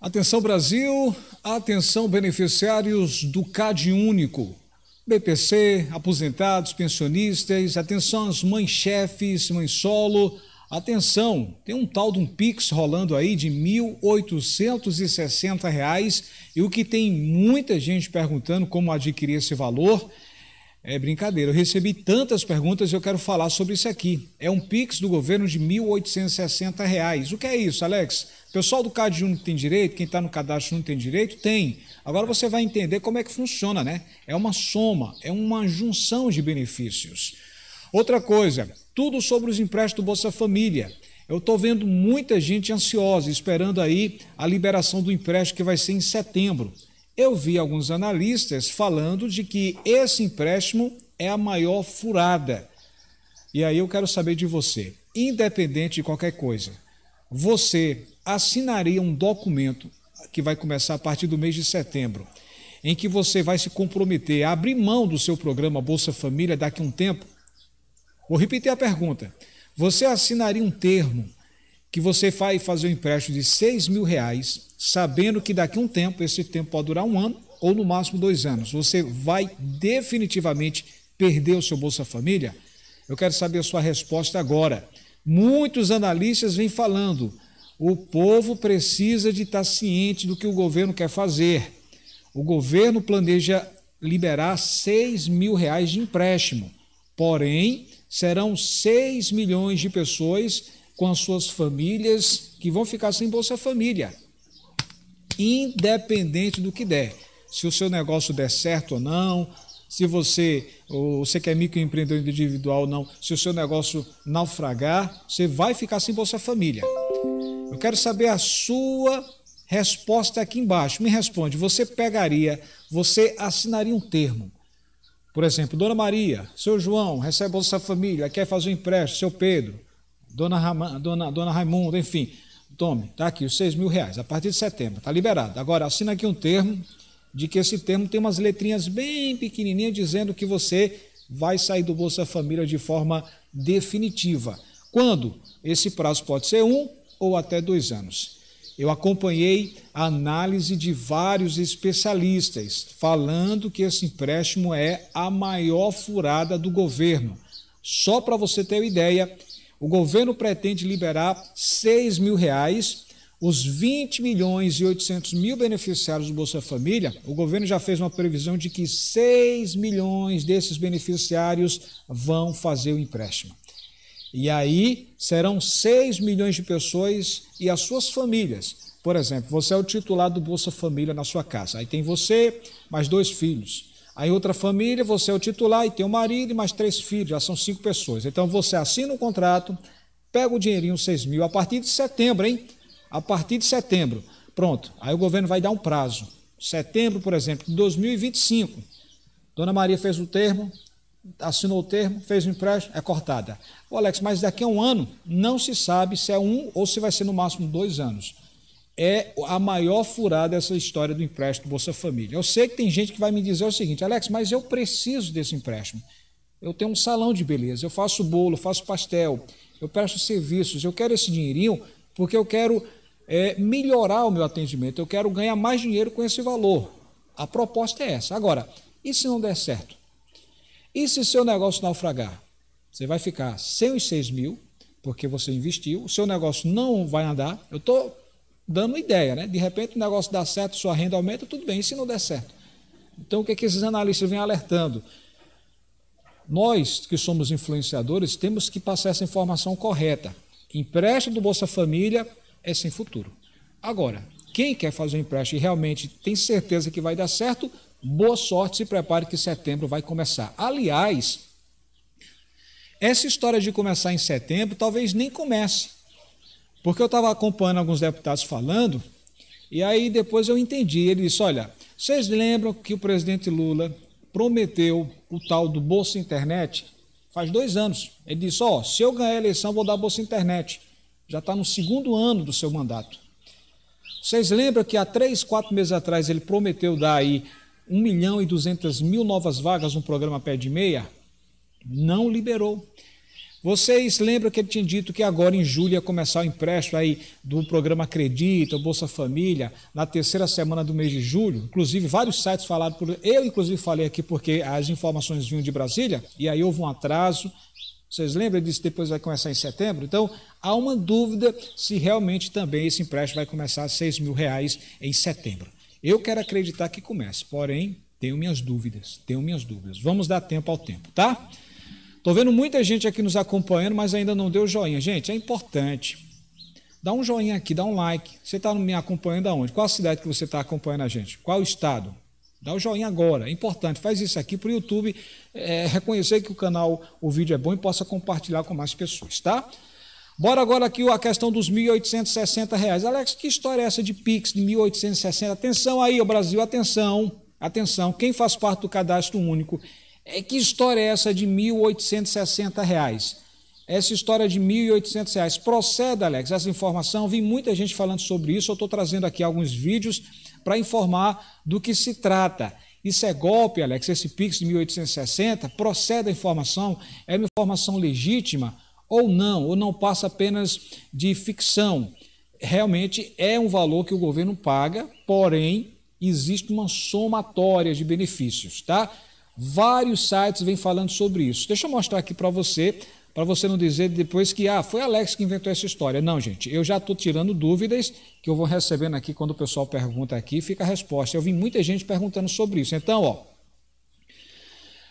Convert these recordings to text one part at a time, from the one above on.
Atenção Brasil, atenção beneficiários do CAD Único. BPC, aposentados, pensionistas, atenção às mães chefes, mães solo. Atenção, tem um tal de um Pix rolando aí de R$ 1.860 reais, e o que tem muita gente perguntando como adquirir esse valor é brincadeira. Eu recebi tantas perguntas, eu quero falar sobre isso aqui. É um Pix do governo de R$ 1.860. Reais. O que é isso, Alex? O pessoal do Cade Júnior tem direito, quem está no cadastro não tem direito? Tem. Agora você vai entender como é que funciona, né? É uma soma, é uma junção de benefícios. Outra coisa, tudo sobre os empréstimos do Bolsa Família. Eu estou vendo muita gente ansiosa, esperando aí a liberação do empréstimo que vai ser em setembro eu vi alguns analistas falando de que esse empréstimo é a maior furada. E aí eu quero saber de você, independente de qualquer coisa, você assinaria um documento que vai começar a partir do mês de setembro, em que você vai se comprometer a abrir mão do seu programa Bolsa Família daqui a um tempo? Vou repetir a pergunta. Você assinaria um termo que você vai fazer um empréstimo de 6 mil reais, sabendo que daqui a um tempo, esse tempo pode durar um ano ou no máximo dois anos, você vai definitivamente perder o seu Bolsa Família? Eu quero saber a sua resposta agora. Muitos analistas vêm falando, o povo precisa de estar ciente do que o governo quer fazer. O governo planeja liberar 6 mil reais de empréstimo, porém serão 6 milhões de pessoas com as suas famílias que vão ficar sem Bolsa Família, independente do que der. Se o seu negócio der certo ou não, se você, ou você quer é microempreendedor individual ou não, se o seu negócio naufragar, você vai ficar sem Bolsa Família. Eu quero saber a sua resposta aqui embaixo. Me responde, você pegaria, você assinaria um termo. Por exemplo, Dona Maria, seu João recebe Bolsa Família, quer fazer um empréstimo, seu Pedro. Dona, Raman, dona, dona Raimunda, enfim, tome, tá aqui os 6 mil reais, a partir de setembro, tá liberado. Agora, assina aqui um termo de que esse termo tem umas letrinhas bem pequenininhas dizendo que você vai sair do Bolsa Família de forma definitiva. Quando? Esse prazo pode ser um ou até dois anos. Eu acompanhei a análise de vários especialistas falando que esse empréstimo é a maior furada do governo. Só para você ter uma ideia, o governo pretende liberar 6 mil reais. Os 20 milhões e 800 mil beneficiários do Bolsa Família, o governo já fez uma previsão de que 6 milhões desses beneficiários vão fazer o empréstimo. E aí serão 6 milhões de pessoas e as suas famílias. Por exemplo, você é o titular do Bolsa Família na sua casa. Aí tem você, mais dois filhos. Aí outra família, você é o titular e tem um marido e mais três filhos, já são cinco pessoas. Então você assina um contrato, pega o dinheirinho, seis mil, a partir de setembro, hein? A partir de setembro. Pronto. Aí o governo vai dar um prazo. Setembro, por exemplo, de 2025. Dona Maria fez o termo, assinou o termo, fez o empréstimo, é cortada. O Alex, mas daqui a um ano não se sabe se é um ou se vai ser no máximo dois anos é a maior furada dessa história do empréstimo Bolsa Família. Eu sei que tem gente que vai me dizer o seguinte, Alex, mas eu preciso desse empréstimo. Eu tenho um salão de beleza, eu faço bolo, faço pastel, eu presto serviços, eu quero esse dinheirinho porque eu quero é, melhorar o meu atendimento, eu quero ganhar mais dinheiro com esse valor. A proposta é essa. Agora, e se não der certo? E se seu negócio naufragar? Você vai ficar sem os 6 mil, porque você investiu, o seu negócio não vai andar. Eu estou dando ideia, né? De repente o negócio dá certo, sua renda aumenta, tudo bem, e se não der certo? Então o que, é que esses analistas vêm alertando? Nós que somos influenciadores temos que passar essa informação correta. Empréstimo do Bolsa Família é sem futuro. Agora, quem quer fazer um empréstimo e realmente tem certeza que vai dar certo, boa sorte, se prepare que setembro vai começar. Aliás, essa história de começar em setembro talvez nem comece. Porque eu estava acompanhando alguns deputados falando, e aí depois eu entendi. Ele disse: olha, vocês lembram que o presidente Lula prometeu o tal do Bolsa Internet? Faz dois anos. Ele disse: ó, oh, se eu ganhar a eleição, vou dar Bolsa Internet. Já está no segundo ano do seu mandato. Vocês lembram que há três, quatro meses atrás ele prometeu dar aí 1 milhão e 200 mil novas vagas no programa Pé de Meia? Não liberou. Vocês lembram que ele tinha dito que agora em julho ia começar o empréstimo aí do programa Acredita, Bolsa Família, na terceira semana do mês de julho. Inclusive, vários sites falaram por. Eu, inclusive, falei aqui porque as informações vinham de Brasília, e aí houve um atraso. Vocês lembram disso? Depois vai começar em setembro. Então, há uma dúvida se realmente também esse empréstimo vai começar a 6 mil reais em setembro. Eu quero acreditar que comece, porém, tenho minhas dúvidas. Tenho minhas dúvidas. Vamos dar tempo ao tempo, tá? Estou vendo muita gente aqui nos acompanhando, mas ainda não deu joinha. Gente, é importante. Dá um joinha aqui, dá um like. Você está me acompanhando aonde? Qual a cidade que você está acompanhando a gente? Qual o estado? Dá o joinha agora, é importante. Faz isso aqui para o YouTube é, reconhecer que o canal, o vídeo é bom e possa compartilhar com mais pessoas, tá? Bora agora aqui a questão dos R$ 1.860. Alex, que história é essa de Pix de 1.860? Atenção aí, Brasil, atenção, atenção. Quem faz parte do cadastro único é, que história é essa de R$ 1.860? Reais? Essa história de R$ 1.800 reais. procede, Alex, essa informação. Vi muita gente falando sobre isso. Eu estou trazendo aqui alguns vídeos para informar do que se trata. Isso é golpe, Alex. Esse Pix de 1860 procede a informação, é uma informação legítima ou não, ou não passa apenas de ficção. Realmente é um valor que o governo paga, porém existe uma somatória de benefícios, tá? Vários sites vêm falando sobre isso. Deixa eu mostrar aqui para você, para você não dizer depois que ah, foi Alex que inventou essa história. Não, gente, eu já estou tirando dúvidas que eu vou recebendo aqui quando o pessoal pergunta aqui, fica a resposta. Eu vi muita gente perguntando sobre isso. Então, ó,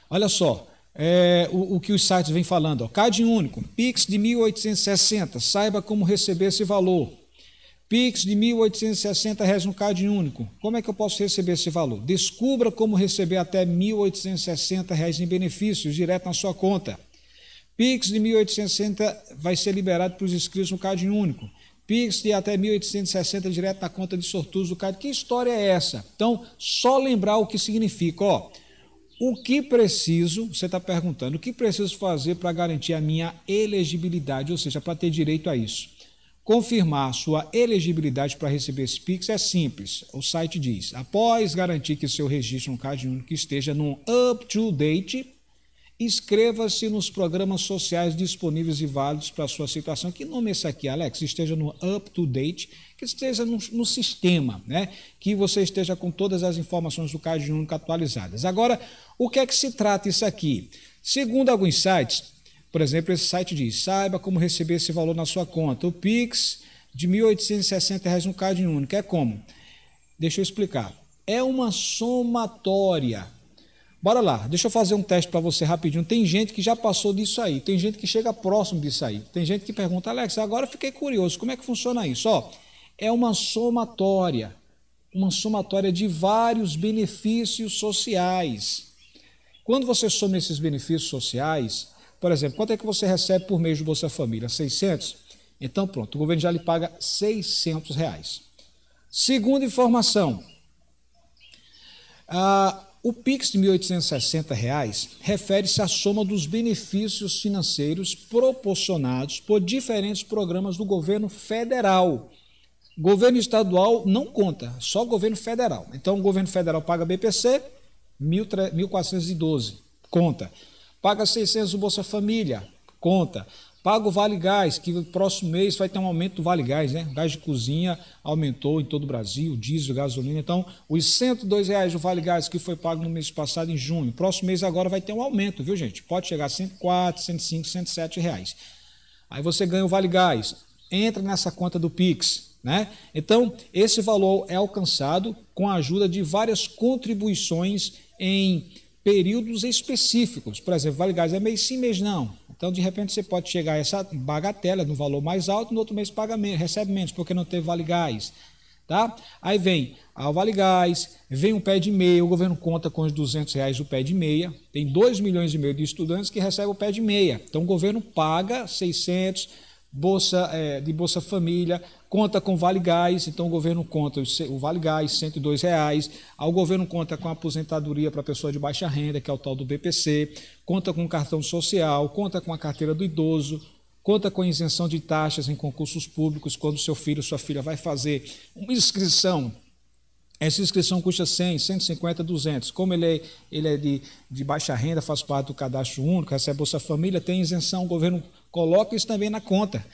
olha só. É, o, o, que os sites vêm falando. Ó. Cade único, Pix de 1860, saiba como receber esse valor. Pix de R$ 1.860 no Cade único. Como é que eu posso receber esse valor? Descubra como receber até R$ 1.860 em benefícios direto na sua conta. Pix de 1.860 vai ser liberado para os inscritos no Cade único. Pix de até 1.860 direto na conta de sortudos do card. Que história é essa? Então, só lembrar o que significa. Ó, o que preciso, você está perguntando, o que preciso fazer para garantir a minha elegibilidade, ou seja, para ter direito a isso? Confirmar sua elegibilidade para receber esse Pix é simples. O site diz: após garantir que seu registro no Cade Único esteja num up-to-date, inscreva-se nos programas sociais disponíveis e válidos para sua situação. Que nome é esse aqui, Alex? Esteja no up-to-date, que esteja no, no, sistema, né? Que você esteja com todas as informações do Cade Único atualizadas. Agora, o que é que se trata isso aqui? Segundo alguns sites, por exemplo, esse site diz: saiba como receber esse valor na sua conta. O Pix de R$ 1.860 no card único. É como? Deixa eu explicar. É uma somatória. Bora lá, deixa eu fazer um teste para você rapidinho. Tem gente que já passou disso aí, tem gente que chega próximo disso aí. Tem gente que pergunta, Alex, agora fiquei curioso, como é que funciona isso? Ó, é uma somatória, uma somatória de vários benefícios sociais. Quando você soma esses benefícios sociais, por exemplo, quanto é que você recebe por mês do Bolsa Família? 600? Então, pronto, o governo já lhe paga 600 reais. Segunda informação, ah, o PIX de R$ 1.860 refere-se à soma dos benefícios financeiros proporcionados por diferentes programas do governo federal. Governo estadual não conta, só governo federal. Então, o governo federal paga BPC, 1.412, conta. Paga 600 do Bolsa Família, conta. Paga o Vale Gás, que no próximo mês vai ter um aumento do Vale Gás, né? O gás de cozinha aumentou em todo o Brasil, diesel, gasolina. Então, os 102 reais do Vale Gás que foi pago no mês passado, em junho, próximo mês agora vai ter um aumento, viu, gente? Pode chegar a 104, 105, 107 reais. Aí você ganha o Vale Gás, entra nessa conta do Pix, né? Então, esse valor é alcançado com a ajuda de várias contribuições em períodos específicos. Por exemplo, vale gás é mês sim, mês não. Então, de repente, você pode chegar a essa bagatela no valor mais alto, no outro mês paga menos, recebe menos, porque não teve vale gás. Tá? Aí vem o Vale Gás, vem um pé de meia, o governo conta com os 200 reais o pé de meia, tem 2 milhões e meio de estudantes que recebem o pé de meia. Então o governo paga 600, bolsa é, de Bolsa Família, conta com Vale Gás, então o governo conta o Vale Gás, R$ reais, o governo conta com a aposentadoria para pessoa de baixa renda, que é o tal do BPC, conta com cartão social, conta com a carteira do idoso, conta com a isenção de taxas em concursos públicos, quando seu filho ou sua filha vai fazer uma inscrição essa inscrição custa 100, 150, 200. Como ele é, ele é de, de, baixa renda, faz parte do cadastro único, recebe Bolsa Família, tem isenção, o governo coloque isso também na conta.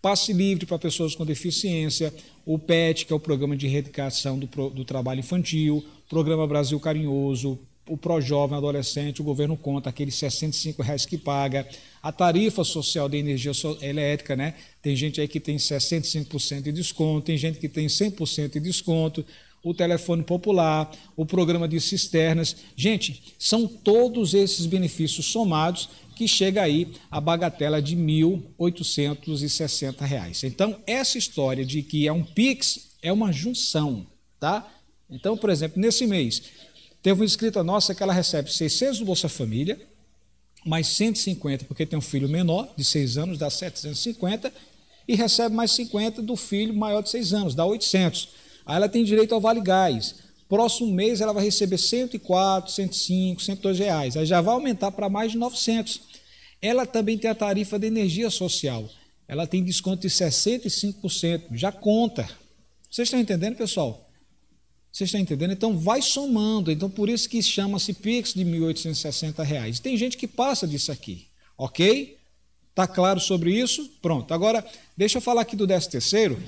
Passe livre para pessoas com deficiência, o PET, que é o programa de redicação do, do trabalho infantil, Programa Brasil Carinhoso, o Pró-Jovem Adolescente, o governo conta aqueles 65 reais que paga, a tarifa social de energia elétrica, né? Tem gente aí que tem 65% de desconto, tem gente que tem 100% de desconto, o telefone popular, o programa de cisternas. Gente, são todos esses benefícios somados que chega aí a bagatela de R$ 1.860. Então, essa história de que é um PIX é uma junção, tá? Então, por exemplo, nesse mês, teve uma inscrita nossa que ela recebe 600 do Bolsa Família, mais 150 porque tem um filho menor, de 6 anos, dá 750, e recebe mais 50 do filho maior de 6 anos, dá 800. Aí ela tem direito ao Vale Gás. Próximo mês ela vai receber 104, 105, 102 reais. Aí já vai aumentar para mais de 900. Ela também tem a tarifa de energia social. Ela tem desconto de 65%. Já conta. Vocês estão entendendo, pessoal? Vocês estão entendendo? Então vai somando. Então por isso que chama-se Pix de R$ 1.860. Reais. Tem gente que passa disso aqui, ok? Tá claro sobre isso? Pronto. Agora, deixa eu falar aqui do 13 terceiro.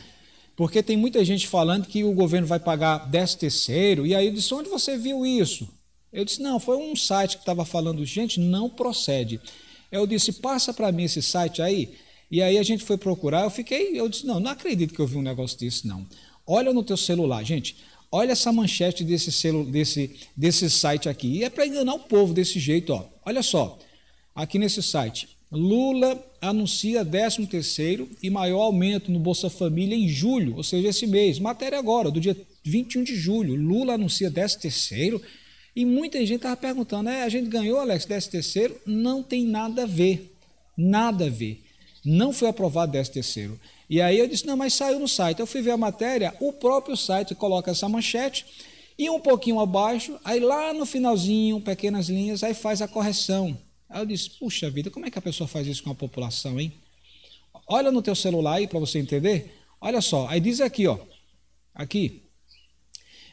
Porque tem muita gente falando que o governo vai pagar 10 terceiro, e aí eu disse, onde você viu isso? Eu disse, não, foi um site que estava falando, gente, não procede. Eu disse, passa para mim esse site aí, e aí a gente foi procurar, eu fiquei, eu disse, não, não acredito que eu vi um negócio desse, não. Olha no teu celular, gente, olha essa manchete desse, celu, desse, desse site aqui, e é para enganar o povo desse jeito, ó. olha só, aqui nesse site, Lula anuncia 13º e maior aumento no Bolsa Família em julho, ou seja, esse mês. Matéria agora, do dia 21 de julho. Lula anuncia 13º e muita gente estava perguntando, é, a gente ganhou, Alex, 13º? Não tem nada a ver, nada a ver. Não foi aprovado 13º. E aí eu disse, não, mas saiu no site. Eu fui ver a matéria, o próprio site coloca essa manchete e um pouquinho abaixo, aí lá no finalzinho, pequenas linhas, aí faz a correção. Aí eu disse, puxa vida, como é que a pessoa faz isso com a população, hein? Olha no teu celular aí para você entender. Olha só, aí diz aqui, ó. Aqui.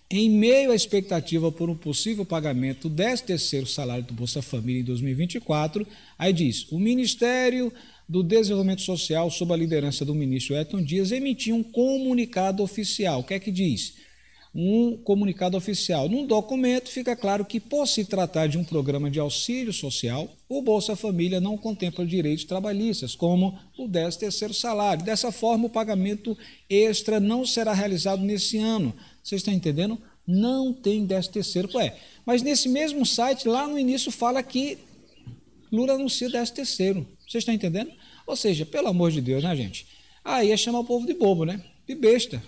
Em meio à expectativa por um possível pagamento do 13 terceiro salário do Bolsa Família em 2024, aí diz, o Ministério do Desenvolvimento Social, sob a liderança do ministro Elton Dias, emitiu um comunicado oficial. O que é que diz? um comunicado oficial. Num documento fica claro que, por se tratar de um programa de auxílio social, o Bolsa Família não contempla direitos trabalhistas, como o 13º salário. Dessa forma, o pagamento extra não será realizado nesse ano. Vocês estão entendendo? Não tem 13º, ué. Mas nesse mesmo site, lá no início, fala que Lula anuncia 13º. Vocês estão entendendo? Ou seja, pelo amor de Deus, né, gente? Aí é chamar o povo de bobo, né? De besta.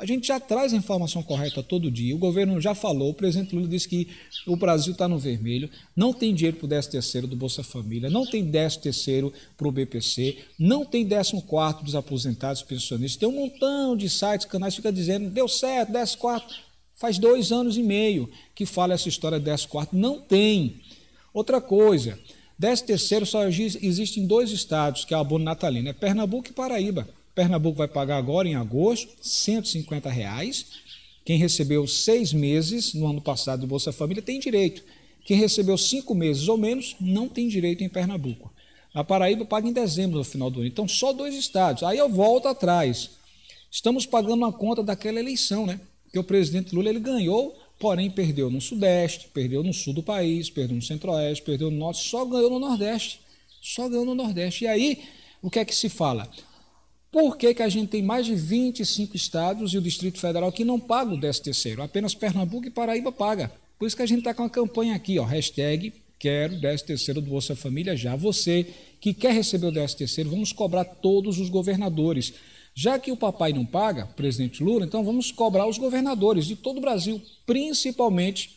A gente já traz a informação correta todo dia. O governo já falou, o presidente Lula disse que o Brasil está no vermelho, não tem dinheiro para o 13 terceiro do Bolsa Família, não tem 13 terceiro para o BPC, não tem 14 quarto dos aposentados pensionistas. Tem um montão de sites, canais fica dizendo, deu certo, 14 quarto. Faz dois anos e meio que fala essa história de 14 quarto. Não tem. Outra coisa, 13 terceiro só existe em dois estados, que é o abono natalino, é Pernambuco e Paraíba. Pernambuco vai pagar agora, em agosto, 150 reais. Quem recebeu seis meses no ano passado do Bolsa Família tem direito. Quem recebeu cinco meses ou menos não tem direito em Pernambuco. A Paraíba paga em dezembro, no final do ano. Então, só dois estados. Aí eu volto atrás. Estamos pagando a conta daquela eleição, né? Que o presidente Lula ele ganhou, porém perdeu no Sudeste, perdeu no Sul do país, perdeu no Centro-Oeste, perdeu no Norte, só ganhou no Nordeste. Só ganhou no Nordeste. E aí, o que é que se fala? Por que, que a gente tem mais de 25 estados e o Distrito Federal que não paga o 13 terceiro? Apenas Pernambuco e Paraíba paga. Por isso que a gente está com a campanha aqui, ó, hashtag quero 13 terceiro do Bolsa Família já. Você que quer receber o 13 terceiro, vamos cobrar todos os governadores. Já que o papai não paga, presidente Lula, então vamos cobrar os governadores de todo o Brasil, principalmente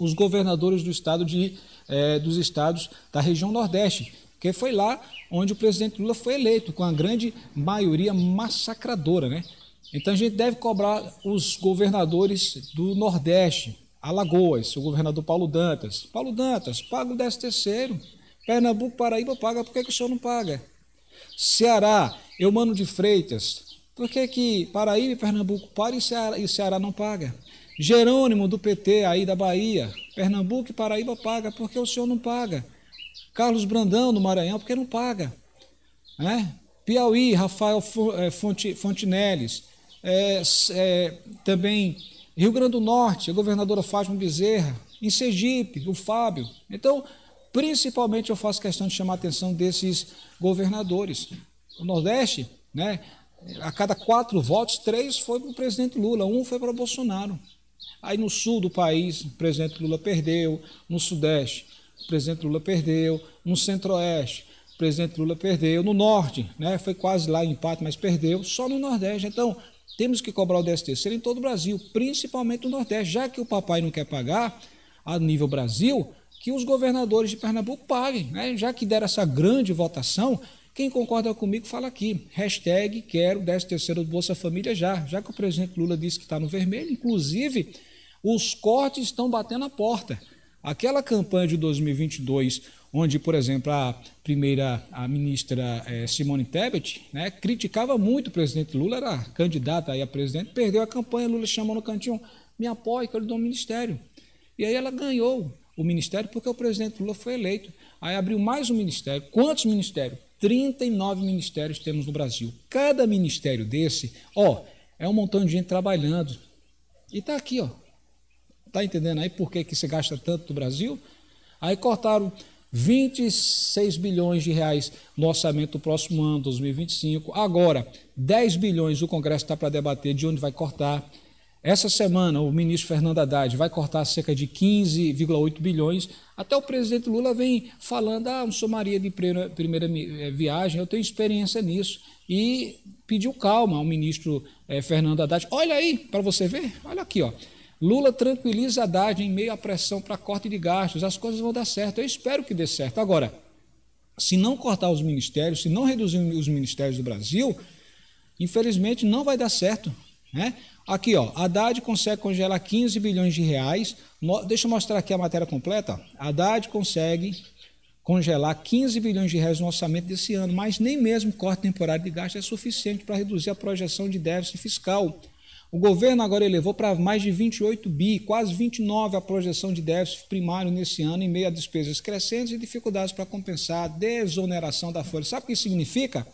os governadores do estado de, eh, dos estados da região Nordeste, porque foi lá onde o presidente Lula foi eleito, com a grande maioria massacradora, né? Então a gente deve cobrar os governadores do Nordeste, Alagoas, o governador Paulo Dantas. Paulo Dantas, paga o décimo terceiro. Pernambuco, Paraíba paga, por que, que o senhor não paga? Ceará, eu mano de Freitas, por que, que Paraíba e Pernambuco param e Ceará, e Ceará não paga? Jerônimo do PT aí da Bahia, Pernambuco e Paraíba paga, por que o senhor não paga? Carlos Brandão, no Maranhão, porque não paga. Né? Piauí, Rafael eh, Fontenelles. é, eh, é, eh, também Rio Grande do Norte, a governadora Fátima Bezerra, em Sergipe, o Fábio. Então, principalmente eu faço questão de chamar a atenção desses governadores. O Nordeste, né, a cada quatro votos, três foi para o presidente Lula, um foi para o Bolsonaro. Aí no sul do país, o presidente Lula perdeu, no Sudeste, presidente Lula perdeu, no centro-oeste, o presidente Lula perdeu, no norte, né, foi quase lá empate, mas perdeu, só no nordeste. Então, temos que cobrar o 13 terceiro em todo o Brasil, principalmente no nordeste, já que o papai não quer pagar a nível Brasil, que os governadores de Pernambuco paguem, né? já que deram essa grande votação, quem concorda comigo fala aqui. Hashtag quero 13 terceiro do Bolsa Família já. Já que o presidente Lula disse que está no vermelho, inclusive os cortes estão batendo a porta. Aquela campanha de 2022, onde, por exemplo, a primeira a ministra é, Simone Tebet né, criticava muito o presidente Lula, era candidata aí a presidente, perdeu a campanha, Lula chamou no cantinho, me apoie que eu lhe dou o ministério. E aí ela ganhou o ministério porque o presidente Lula foi eleito. Aí abriu mais um ministério. Quantos ministérios? 39 ministérios temos no Brasil. Cada ministério desse, ó, é um montão de gente trabalhando. E está aqui, ó, Está entendendo aí por que, que se gasta tanto no Brasil? Aí cortaram 26 bilhões de reais no orçamento do próximo ano, 2025. Agora, 10 bilhões o Congresso está para debater de onde vai cortar. Essa semana, o ministro Fernando Haddad vai cortar cerca de 15,8 bilhões. Até o presidente Lula vem falando: ah, não sou Maria de primeira, primeira eh, viagem, eu tenho experiência nisso. E pediu calma ao ministro eh, Fernando Haddad. Olha aí, para você ver, olha aqui, ó. Lula tranquiliza Haddad em meio à pressão para corte de gastos, as coisas vão dar certo. Eu espero que dê certo. Agora, se não cortar os ministérios, se não reduzir os ministérios do Brasil, infelizmente não vai dar certo. Né? Aqui, ó, Haddad consegue congelar 15 bilhões de reais. Deixa eu mostrar aqui a matéria completa. Haddad consegue congelar 15 bilhões de reais no orçamento desse ano, mas nem mesmo corte temporário de gastos é suficiente para reduzir a projeção de déficit fiscal. O governo agora elevou para mais de 28 bi, quase 29 a projeção de déficit primário nesse ano, em meio a despesas crescentes e dificuldades para compensar a desoneração da folha. Sabe o que isso significa?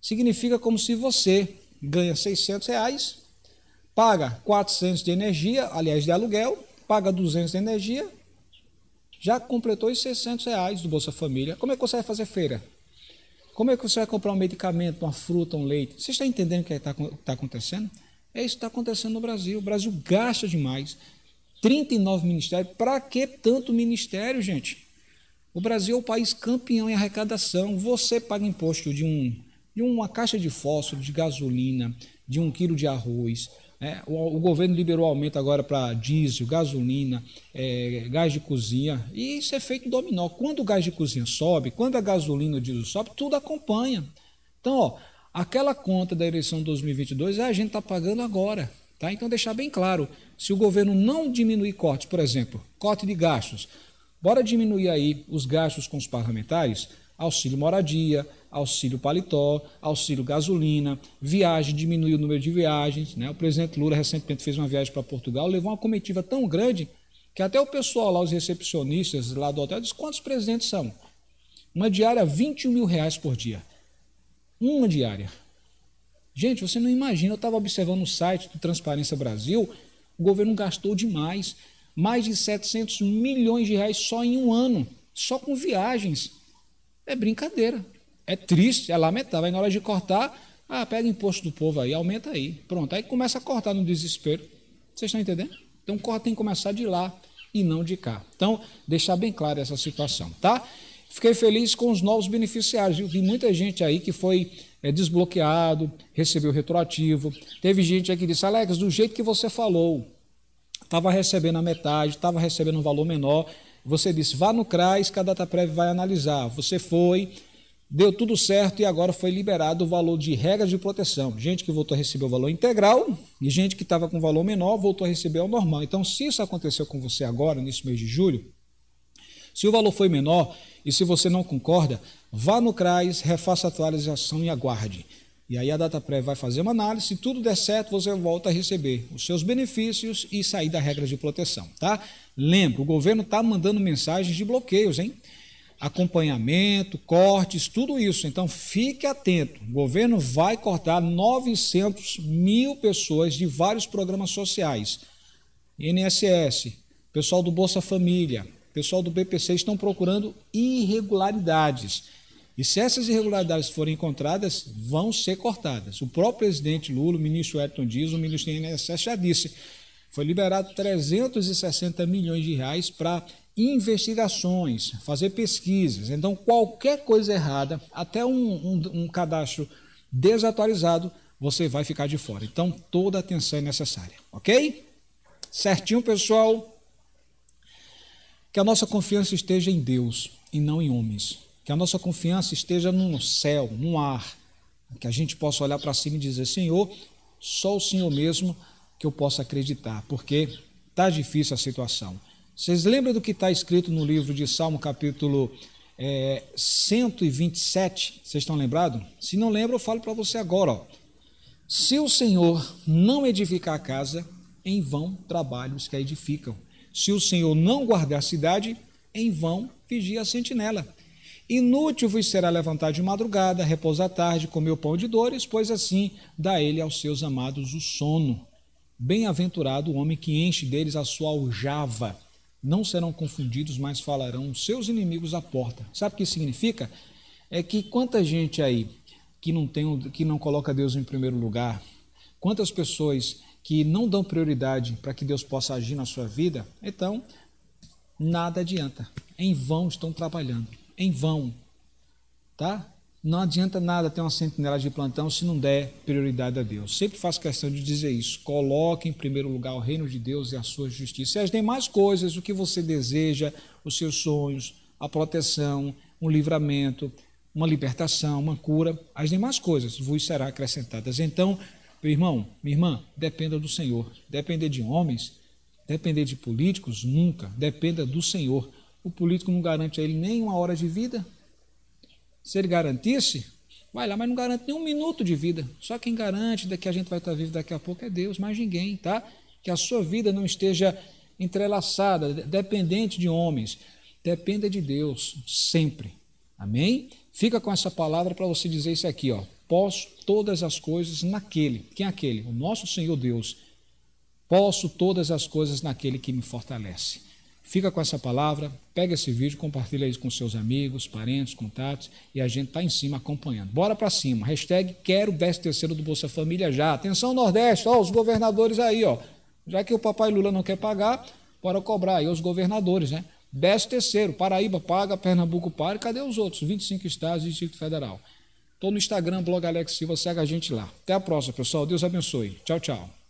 Significa como se você ganha 600 reais, paga 400 de energia, aliás, de aluguel, paga 200 de energia, já completou os 600 reais do Bolsa Família. Como é que você vai fazer feira? Como é que você vai comprar um medicamento, uma fruta, um leite? Você está entendendo o que é está tá acontecendo? É isso que está acontecendo no Brasil. O Brasil gasta demais. 39 ministérios. Para que tanto ministério, gente? O Brasil é o país campeão em arrecadação. Você paga imposto de, um, de uma caixa de fósforo, de gasolina, de um quilo de arroz. É, o, o, governo liberou aumento agora para diesel, gasolina, é, gás de cozinha. E isso é feito dominó. Quando o gás de cozinha sobe, quando a gasolina, o diesel sobe, tudo acompanha. Então, ó, Aquela conta da eleição de 2022 é a gente está pagando agora. Tá? Então, deixar bem claro: se o governo não diminuir cortes, por exemplo, corte de gastos, bora diminuir aí os gastos com os parlamentares, auxílio moradia, auxílio paletó, auxílio gasolina, viagem, diminuir o número de viagens. Né? O presidente Lula recentemente fez uma viagem para Portugal, levou uma comitiva tão grande que até o pessoal lá, os recepcionistas lá do hotel, diz quantos presidentes são? Uma diária, 21 mil reais por dia. Uma diária. Gente, você não imagina, eu estava observando o site do Transparência Brasil, o governo gastou demais, mais de 700 milhões de reais só em um ano, só com viagens. É brincadeira, é triste, é lamentável. Aí na hora de cortar, ah, pega imposto do povo aí, aumenta aí. Pronto, aí começa a cortar no desespero. Vocês estão entendendo? Então corta tem que começar de lá e não de cá. Então, deixar bem clara essa situação, tá? Fiquei feliz com os novos beneficiários. Eu vi muita gente aí que foi é, desbloqueado, recebeu retroativo. Teve gente aí que disse, Alex, do jeito que você falou, estava recebendo a metade, estava recebendo um valor menor. Você disse, vá no CRAS, que a prévia vai analisar. Você foi, deu tudo certo e agora foi liberado o valor de regras de proteção. Gente que voltou a receber o valor integral e gente que estava com valor menor voltou a receber o normal. Então, se isso aconteceu com você agora, nesse mês de julho, se o valor foi menor e se você não concorda, vá no CRAS, refaça a atualização e aguarde. E aí a DataPrev vai fazer uma análise, se tudo der certo, você volta a receber os seus benefícios e sair da regra de proteção, tá? Lembra, o governo está mandando mensagens de bloqueios, hein? Acompanhamento, cortes, tudo isso. Então fique atento. O governo vai cortar 900 mil pessoas de vários programas sociais. INSS, pessoal do Bolsa Família, pessoal do BPC estão procurando irregularidades. E se essas irregularidades forem encontradas, vão ser cortadas. O próprio presidente Lula, o ministro Elton Dias, o ministro do INSS já disse, foi liberado 360 milhões de reais para investigações, fazer pesquisas. Então, qualquer coisa errada, até um, um, um cadastro desatualizado, você vai ficar de fora. Então, toda atenção é necessária, ok? Certinho, pessoal? Que a nossa confiança esteja em Deus e não em homens. Que a nossa confiança esteja no céu, no ar. Que a gente possa olhar para cima e dizer: Senhor, só o Senhor mesmo que eu possa acreditar, porque está difícil a situação. Vocês lembram do que está escrito no livro de Salmo, capítulo é, 127? Vocês estão lembrados? Se não lembram, eu falo para você agora. Ó. Se o Senhor não edificar a casa, em vão trabalhos que a edificam. Se o Senhor não guardar a cidade, em vão vigia a sentinela. Inútil vos será levantar de madrugada, repousar tarde, comer o pão de dores, pois assim dá ele aos seus amados o sono. Bem-aventurado o homem que enche deles a sua aljava. Não serão confundidos, mas falarão os seus inimigos à porta. Sabe o que significa? É que quanta gente aí que não, tem, que não coloca Deus em primeiro lugar, quantas pessoas que não dão prioridade para que Deus possa agir na sua vida, então nada adianta. Em vão estão trabalhando, em vão, tá? Não adianta nada ter uma sentinela de plantão se não der prioridade a Deus. Sempre faço questão de dizer isso. Coloque em primeiro lugar o reino de Deus e a sua justiça. E as demais coisas, o que você deseja, os seus sonhos, a proteção, um livramento, uma libertação, uma cura, as demais coisas vos serão acrescentadas. Então, meu irmão, minha irmã, dependa do Senhor. Depender de homens, depender de políticos, nunca. Dependa do Senhor. O político não garante a ele nem uma hora de vida. Se ele garantisse, vai lá, mas não garante nem um minuto de vida. Só quem garante daqui a gente vai estar vivo daqui a pouco é Deus, mais ninguém, tá? Que a sua vida não esteja entrelaçada, dependente de homens. Dependa de Deus sempre. Amém? Fica com essa palavra para você dizer isso aqui, ó posso todas as coisas naquele. Quem é aquele? O nosso Senhor Deus. Posso todas as coisas naquele que me fortalece. Fica com essa palavra, pega esse vídeo, compartilha isso com seus amigos, parentes, contatos e a gente está em cima acompanhando. Bora para cima. Hashtag quero 13 terceiro do Bolsa Família já. Atenção Nordeste, ó, os governadores aí, ó. Já que o papai Lula não quer pagar, bora cobrar aí os governadores, né? 13 terceiro, Paraíba paga, Pernambuco paga, cadê os outros? 25 estados e Distrito Federal. Estou no Instagram, blog Alex Silva, segue a gente lá. Até a próxima, pessoal. Deus abençoe. Tchau, tchau.